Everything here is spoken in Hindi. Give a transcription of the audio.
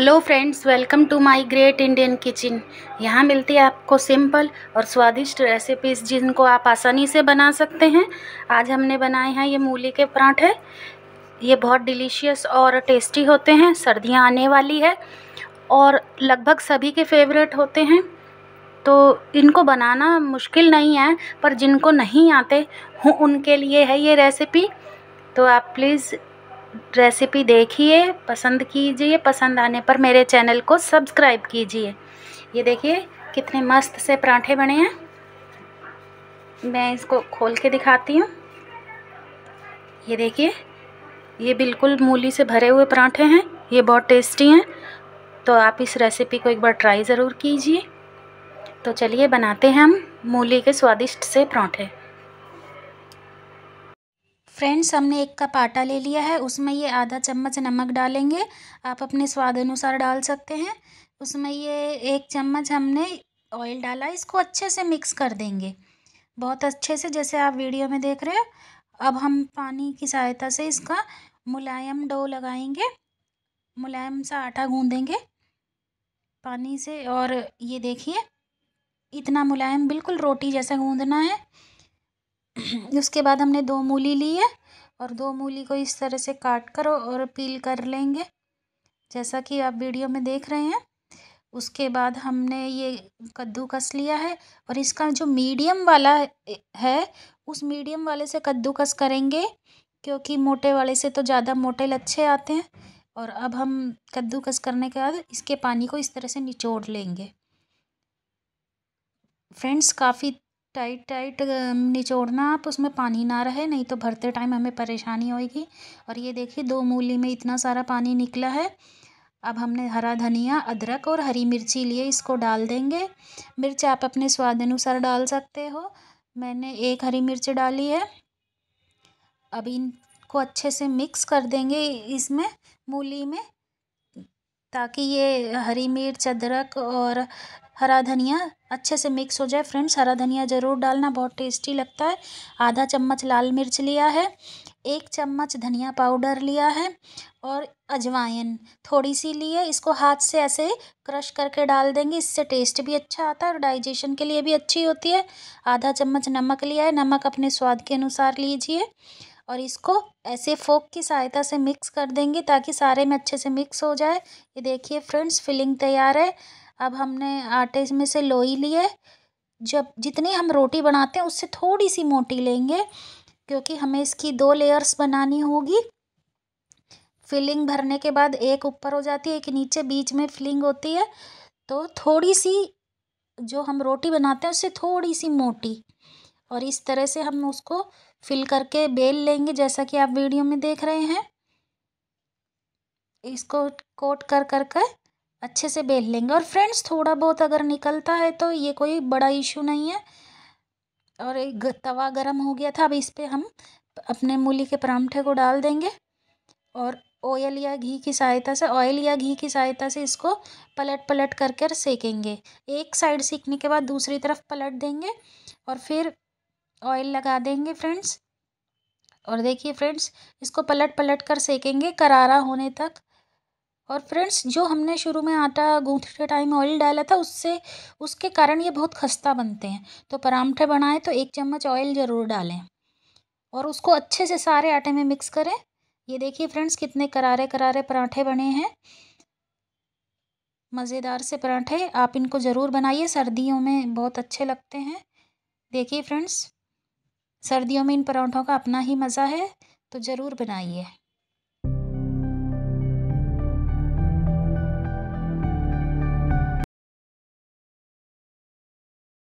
hello friends welcome to my great Indian kitchen यहाँ मिलती है आपको सिंपल और स्वादिष्ट रेसिपीज़ जिनको आप आसानी से बना सकते हैं आज हमने बनाए हैं ये मूली के पराठे ये बहुत डिलीशियस और टेस्टी होते हैं सर्दियाँ आने वाली है और लगभग सभी के फेवरेट होते हैं तो इनको बनाना मुश्किल नहीं है पर जिनको नहीं आते हूँ उनके लिए है ये रेसिपी तो आप प्लीज़ रेसिपी देखिए पसंद कीजिए पसंद आने पर मेरे चैनल को सब्सक्राइब कीजिए ये देखिए कितने मस्त से पराठे बने हैं मैं इसको खोल के दिखाती हूँ ये देखिए ये बिल्कुल मूली से भरे हुए पराठे हैं ये बहुत टेस्टी हैं तो आप इस रेसिपी को एक बार ट्राई ज़रूर कीजिए तो चलिए बनाते हैं हम मूली के स्वादिष्ट से पराठे फ्रेंड्स हमने एक कप आटा ले लिया है उसमें ये आधा चम्मच नमक डालेंगे आप अपने स्वाद अनुसार डाल सकते हैं उसमें ये एक चम्मच हमने ऑयल डाला इसको अच्छे से मिक्स कर देंगे बहुत अच्छे से जैसे आप वीडियो में देख रहे हो अब हम पानी की सहायता से इसका मुलायम डो लगाएंगे मुलायम सा आटा गूँधेंगे पानी से और ये देखिए इतना मुलायम बिल्कुल रोटी जैसा गूँधना है उसके बाद हमने दो मूली ली है और दो मूली को इस तरह से काट कर और पील कर लेंगे जैसा कि आप वीडियो में देख रहे हैं उसके बाद हमने ये कद्दू कस लिया है और इसका जो मीडियम वाला है उस मीडियम वाले से कद्दू कस करेंगे क्योंकि मोटे वाले से तो ज़्यादा मोटे लच्छे आते हैं और अब हम कद्दू कस करने के बाद इसके पानी को इस तरह से निचोड़ लेंगे फ्रेंड्स काफ़ी टाइट टाइट निचोड़ना आप उसमें पानी ना रहे नहीं तो भरते टाइम हमें परेशानी होगी और ये देखिए दो मूली में इतना सारा पानी निकला है अब हमने हरा धनिया अदरक और हरी मिर्ची लिए इसको डाल देंगे मिर्च आप अपने स्वाद अनुसार डाल सकते हो मैंने एक हरी मिर्च डाली है अब इनको अच्छे से मिक्स कर देंगे इसमें मूली में ताकि ये हरी मिर्च अदरक और हरा धनिया अच्छे से मिक्स हो जाए फ्रेंड्स हरा धनिया ज़रूर डालना बहुत टेस्टी लगता है आधा चम्मच लाल मिर्च लिया है एक चम्मच धनिया पाउडर लिया है और अजवाइन थोड़ी सी ली है इसको हाथ से ऐसे क्रश करके डाल देंगे इससे टेस्ट भी अच्छा आता है और डाइजेशन के लिए भी अच्छी होती है आधा चम्मच नमक लिया है नमक अपने स्वाद के अनुसार लीजिए और इसको ऐसे फोक की सहायता से मिक्स कर देंगे ताकि सारे में अच्छे से मिक्स हो जाए ये देखिए फ्रेंड्स फिलिंग तैयार है अब हमने आटे में से लोई ली है जब जितनी हम रोटी बनाते हैं उससे थोड़ी सी मोटी लेंगे क्योंकि हमें इसकी दो लेयर्स बनानी होगी फिलिंग भरने के बाद एक ऊपर हो जाती है एक नीचे बीच में फिलिंग होती है तो थोड़ी सी जो हम रोटी बनाते हैं उससे थोड़ी सी मोटी और इस तरह से हम उसको फिल करके बेल लेंगे जैसा कि आप वीडियो में देख रहे हैं इसको कोट कर कर कर अच्छे से बेल लेंगे और फ्रेंड्स थोड़ा बहुत अगर निकलता है तो ये कोई बड़ा इशू नहीं है और एक तवा गरम हो गया था अब इस पर हम अपने मूली के परांठे को डाल देंगे और ऑयल या घी की सहायता से ऑयल या घी की सहायता से इसको पलट पलट कर कर सेकेंगे एक साइड सेकने के बाद दूसरी तरफ पलट देंगे और फिर ऑयल लगा देंगे फ्रेंड्स और देखिए फ्रेंड्स इसको पलट पलट कर सेकेंगे करारा होने तक और फ्रेंड्स जो हमने शुरू में आटा गूंथते टाइम ऑयल डाला था उससे उसके कारण ये बहुत खस्ता बनते हैं तो परांठे बनाएं तो एक चम्मच ऑयल ज़रूर डालें और उसको अच्छे से सारे आटे में मिक्स करें ये देखिए फ्रेंड्स कितने करारे करारे पराठे बने हैं मज़ेदार से पराठे आप इनको ज़रूर बनाइए सर्दियों में बहुत अच्छे लगते हैं देखिए फ्रेंड्स सर्दियों में इन पराठों का अपना ही मज़ा है तो ज़रूर बनाइए